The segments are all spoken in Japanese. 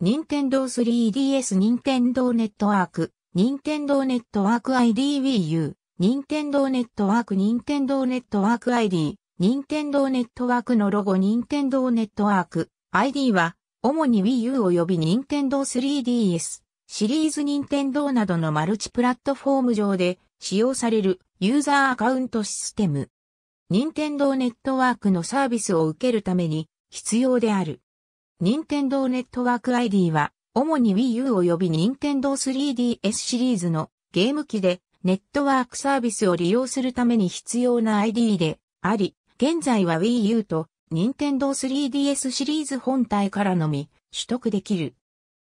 任天堂 3DS 任天堂ネットワーク、任天堂ネットワーク ID Wii U、任天堂ネットワーク任天堂ネットワーク ID、任天堂ネットワークのロゴ任天堂ネットワーク ID は、主に Wii U 及び任天堂 3DS、シリーズ任天堂などのマルチプラットフォーム上で使用されるユーザーアカウントシステム。任天堂ネットワークのサービスを受けるために必要である。任天堂ネットワーク ID は、主に Wii U 及び任天堂 3DS シリーズのゲーム機でネットワークサービスを利用するために必要な ID であり、現在は Wii U と任天堂 3DS シリーズ本体からのみ取得できる。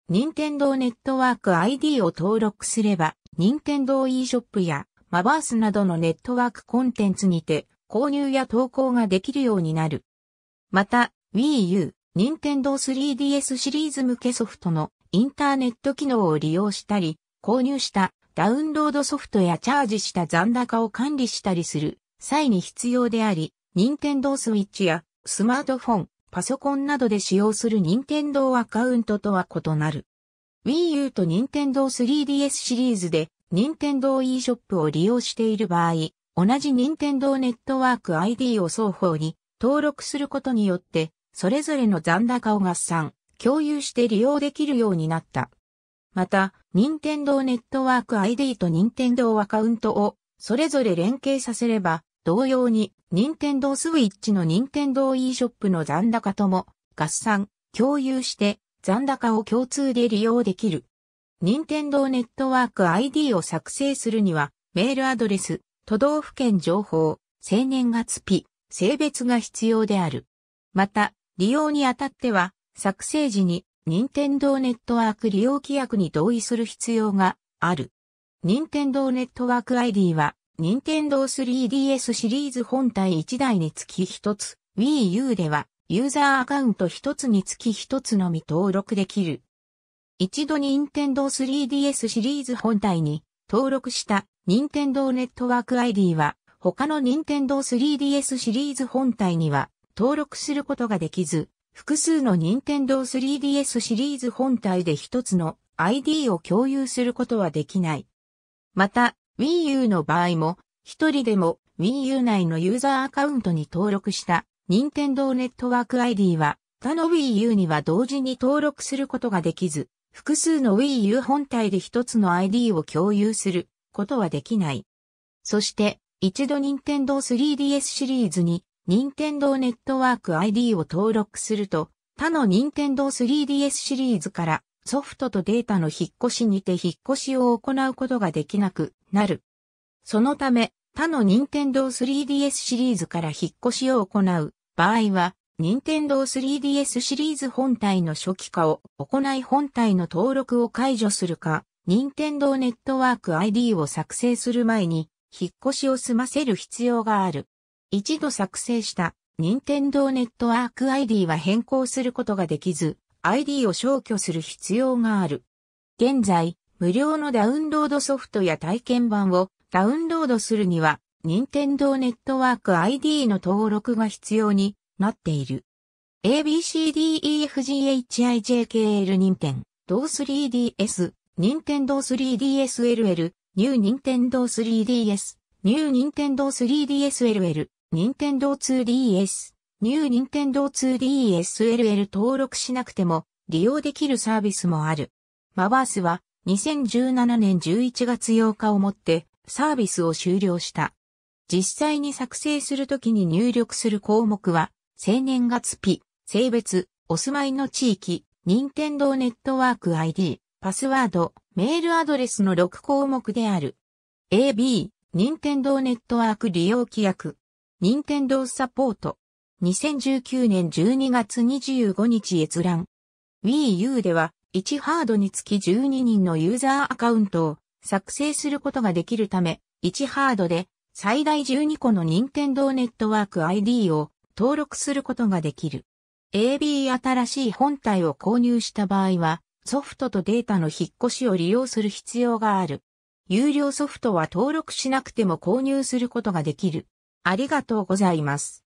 任天堂ネットワーク ID を登録すれば、任天堂 e ショップやマバースなどのネットワークコンテンツにて購入や投稿ができるようになる。また、Wii U、任天堂 3DS シリーズ向けソフトのインターネット機能を利用したり、購入したダウンロードソフトやチャージした残高を管理したりする際に必要であり、任天堂スイッチやスマートフォン、パソコンなどで使用する任天堂アカウントとは異なる。Wii U と任天堂 3DS シリーズで任天堂 e ショップを利用している場合、同じ任天堂ネットワーク ID を双方に登録することによってそれぞれの残高を合算、共有して利用できるようになった。また、任天堂ネットワーク ID と任天堂アカウントをそれぞれ連携させれば、同様に任天堂スイッチの任天堂 e ショップの残高とも合算、共有して残高を共通で利用できる。任天堂ネットワーク ID を作成するには、メールアドレス、都道府県情報、生年月日、性別が必要である。また、利用にあたっては、作成時に、任天堂ネットワーク利用規約に同意する必要がある。任天堂ネットワーク ID は、任天堂 3DS シリーズ本体1台につき1つ、Wii U では、ユーザーアカウント1つにつき1つのみ登録できる。一度任天堂 3DS シリーズ本体に登録した任天堂ネットワーク ID は、他の任天堂 3DS シリーズ本体には登録することができず、複数の任天堂 3DS シリーズ本体で一つの ID を共有することはできない。また、Wii U の場合も、一人でも Wii U 内のユーザーアカウントに登録した任天堂ネットワーク ID は、他の Wii U には同時に登録することができず、複数の Wii U 本体で一つの ID を共有することはできない。そして、一度任天堂 3DS シリーズに任天堂ネットワーク ID を登録すると、他の任天堂 3DS シリーズからソフトとデータの引っ越しにて引っ越しを行うことができなくなる。そのため、他の任天堂 3DS シリーズから引っ越しを行う場合は、任天堂 3DS シリーズ本体の初期化を行い本体の登録を解除するか、任天堂ネットワーク ID を作成する前に、引っ越しを済ませる必要がある。一度作成した任天堂ネットワーク ID は変更することができず、ID を消去する必要がある。現在、無料のダウンロードソフトや体験版をダウンロードするには、任天堂ネットワーク ID の登録が必要になっている。ABCDEFGHIJKL 任天堂 3DS、任天堂 3DSLL、ニュー任天堂 3DS、ニュー任天堂 3DSLL、任天堂 2DS、ニュー任天堂 2DSLL 登録しなくても利用できるサービスもある。マバースは2017年11月8日をもってサービスを終了した。実際に作成するときに入力する項目は、生年月日、性別、お住まいの地域、任天堂ネットワーク ID、パスワード、メールアドレスの6項目である。AB、任天堂ネットワーク利用規約、任天堂サポート。2019年12月25日閲覧。Wii U では、1ハードにつき12人のユーザーアカウントを作成することができるため、1ハードで最大12個の任天堂ネットワーク ID を登録することができる。AB 新しい本体を購入した場合は、ソフトとデータの引っ越しを利用する必要がある。有料ソフトは登録しなくても購入することができる。ありがとうございます。